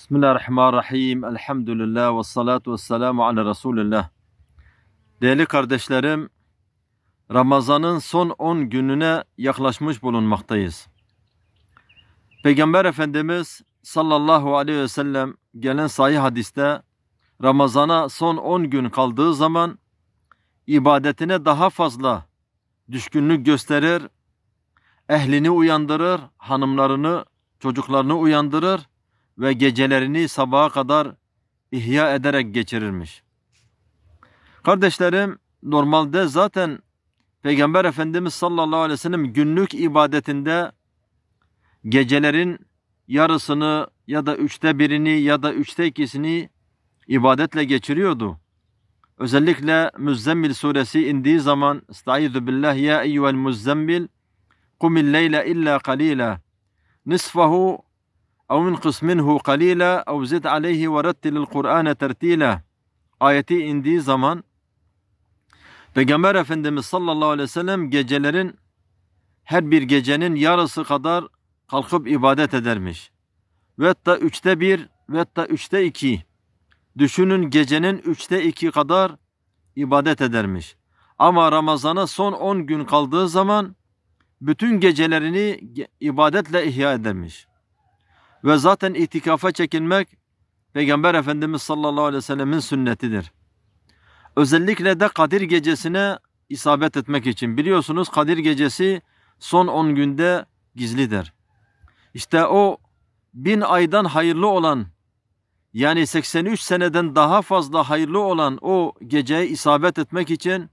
Bismillahirrahmanirrahim. Elhamdülillah ve salatu ve selamu ala Resulillah. Değerli kardeşlerim, Ramazan'ın son 10 gününe yaklaşmış bulunmaktayız. Peygamber Efendimiz sallallahu aleyhi ve sellem gelen sahih hadiste Ramazan'a son 10 gün kaldığı zaman ibadetine daha fazla düşkünlük gösterir, ehlini uyandırır, hanımlarını, çocuklarını uyandırır ve gecelerini sabaha kadar ihya ederek geçirirmiş. Kardeşlerim normalde zaten Peygamber Efendimiz sallallahu aleyhi ve sellem günlük ibadetinde gecelerin yarısını ya da üçte birini ya da üçte ikisini ibadetle geçiriyordu. Özellikle Müzzemmil suresi indiği zaman Estaizu billah ya eyyüvel müzzemmil kumil leyle illa kalila nisfahu أو انقص منه قليلا أو زد عليه ورتل القرآن tertila ayeti indiği zaman Peygamber Efendimiz sallallahu aleyhi ve sellem gecelerin her bir gecenin yarısı kadar kalkıp ibadet edermiş. Vetta üçte bir, vetta üçte iki. Düşünün gecenin üçte iki kadar ibadet edermiş. Ama Ramazan'a son on gün kaldığı zaman bütün gecelerini ibadetle ihya edermiş. Ve zaten itikafa çekinmek Peygamber Efendimiz sallallahu aleyhi ve sellemin sünnetidir. Özellikle de Kadir gecesine isabet etmek için. Biliyorsunuz Kadir gecesi son 10 günde gizlidir. İşte o bin aydan hayırlı olan yani 83 seneden daha fazla hayırlı olan o geceye isabet etmek için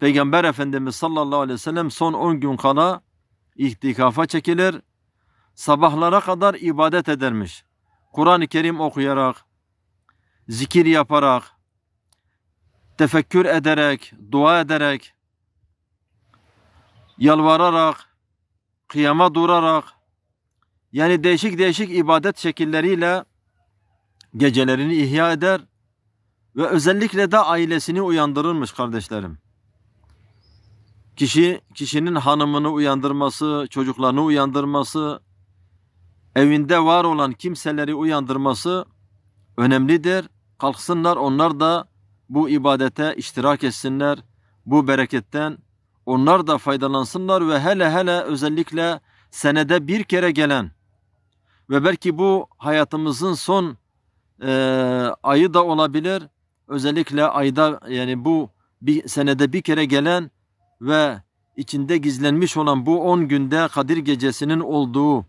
Peygamber Efendimiz sallallahu aleyhi ve sellem son 10 gün kala ihtikafa çekilir sabahlara kadar ibadet edermiş. Kur'an-ı Kerim okuyarak, zikir yaparak, tefekkür ederek, dua ederek, yalvararak, kıyama durarak, yani değişik değişik ibadet şekilleriyle gecelerini ihya eder ve özellikle de ailesini uyandırırmış kardeşlerim. Kişi, kişinin hanımını uyandırması, çocuklarını uyandırması, evinde var olan kimseleri uyandırması önemlidir. Kalksınlar onlar da bu ibadete iştirak etsinler. Bu bereketten onlar da faydalansınlar ve hele hele özellikle senede bir kere gelen ve belki bu hayatımızın son e, ayı da olabilir. Özellikle ayda yani bu bir senede bir kere gelen ve içinde gizlenmiş olan bu 10 günde Kadir gecesinin olduğu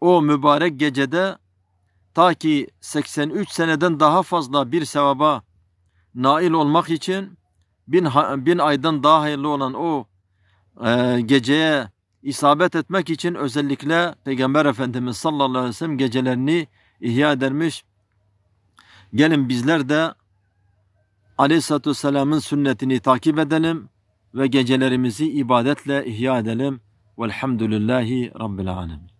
o mübarek gecede ta ki 83 seneden daha fazla bir sevaba nail olmak için bin, bin aydan daha hayırlı olan o e, geceye isabet etmek için özellikle Peygamber Efendimiz sallallahu aleyhi ve sellem gecelerini ihya edermiş. Gelin bizler de Aleyhisselatü Vesselam'ın sünnetini takip edelim ve gecelerimizi ibadetle ihya edelim. Velhamdülillahi Rabbil Alemin.